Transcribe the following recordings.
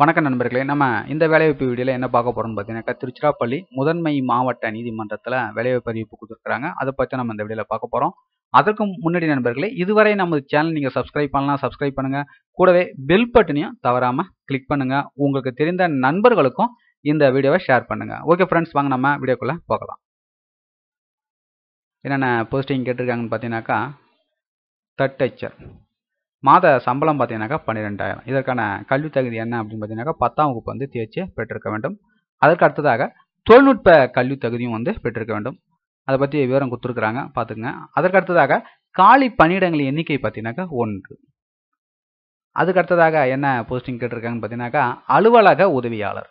வணக்கம் நண்பர்களே நம்ம இந்த வேலைவாய்ப்பு வீடியோவில் என்ன பார்க்க போகிறோம்னு பார்த்தீங்கன்னாக்கா திருச்சிராப்பள்ளி முதன்மை மாவட்ட நீதிமன்றத்தில் வேலைவாய்ப்பு அறிவிப்பு கொடுத்துருக்காங்க அதை பற்றி நம்ம இந்த வீடியோவில் பார்க்க போகிறோம் அதற்கு முன்னாடி நண்பர்களே இதுவரை நம்ம சேனல் நீங்கள் சப்ஸ்கிரைப் பண்ணலாம் சப்ஸ்கிரைப் பண்ணுங்கள் கூடவே பெல் பட்டனையும் தவறாமல் கிளிக் பண்ணுங்கள் உங்களுக்கு தெரிந்த நண்பர்களுக்கும் இந்த வீடியோவை ஷேர் பண்ணுங்கள் ஓகே ஃப்ரெண்ட்ஸ் வாங்க நம்ம வீடியோக்குள்ளே போகலாம் என்னென்ன போஸ்டிங் கேட்டிருக்காங்கன்னு பார்த்தீங்கன்னாக்கா தட்டச்சர் மாத சம்பளம் பார்த்தீங்கன்னாக்கா பன்னிரெண்டாயிரம் இதற்கான கல்வி தகுதி என்ன அப்படின்னு பார்த்தீங்கன்னாக்கா பத்தாம் வகுப்பு வந்து தேர்ச்சி பெற்றிருக்க வேண்டும் அதற்கு அடுத்ததாக தொழில்நுட்ப கல்வி தகுதியும் வந்து பெற்றிருக்க வேண்டும் அதை பற்றி விவரம் கொடுத்துருக்குறாங்க பார்த்துக்குங்க அதற்கு அடுத்ததாக காலி பணியிடங்களின் எண்ணிக்கை பார்த்தீங்கன்னாக்கா ஒன்று அதுக்கு அடுத்ததாக என்ன போஸ்டிங் கேட்டிருக்காங்கன்னு பார்த்தீங்கன்னாக்கா அலுவலக உதவியாளர்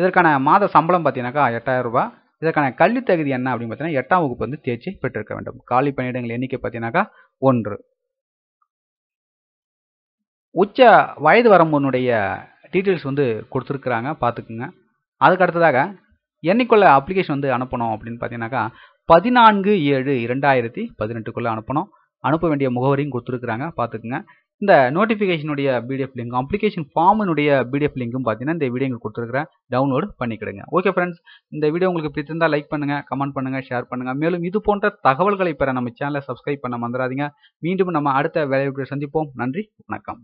இதற்கான மாத சம்பளம் பார்த்தீங்கன்னாக்கா எட்டாயிரம் ரூபாய் இதற்கான கல்வி தகுதி என்ன அப்படின்னு பார்த்தீங்கன்னா எட்டாம் வகுப்பு வந்து தேர்ச்சி பெற்றிருக்க வேண்டும் காலி பணியிடங்கள் எண்ணிக்கை பார்த்தீங்கன்னாக்கா ஒன்று உச்ச வயது வரம்புனுடைய டீட்டெயில்ஸ் வந்து கொடுத்துருக்குறாங்க பார்த்துக்குங்க அதுக்கு அடுத்ததாக என்னைக்குள்ள அப்ளிகேஷன் வந்து அனுப்பணும் அப்படின்னு பார்த்தீங்கன்னாக்கா பதினான்கு ஏழு இரண்டாயிரத்தி பதினெட்டுக்குள்ளே அனுப்பணும் அனுப்ப வேண்டிய முகவரியும் கொடுத்துருக்குறாங்க பார்த்துக்குங்க இந்த நோட்டிஃபிகேஷனுடைய பிடிஎஃப் லிங்க் அப்ளிகேஷன் ஃபார்முனுடைய பிடிஎஃப் லிங்க்கும் பார்த்தீங்கன்னா இந்த வீடியோ உங்களுக்கு கொடுத்துருக்கிறேன் டவுன்லோட் பண்ணிக்கிடுங்க ஓகே ஃப்ரெண்ட்ஸ் இந்த வீடியோ உங்களுக்கு பிடிச்சிருந்தால் லைக் பண்ணுங்கள் கமெண்ட் பண்ணுங்கள் ஷேர் பண்ணுங்கள் மேலும் இது போன்ற தகவல்களை பெற நம்ம சேனலை சப்ஸ்கிரைப் பண்ண மறந்துடாதீங்க மீண்டும் நம்ம அடுத்த வேலையை சந்திப்போம் நன்றி வணக்கம்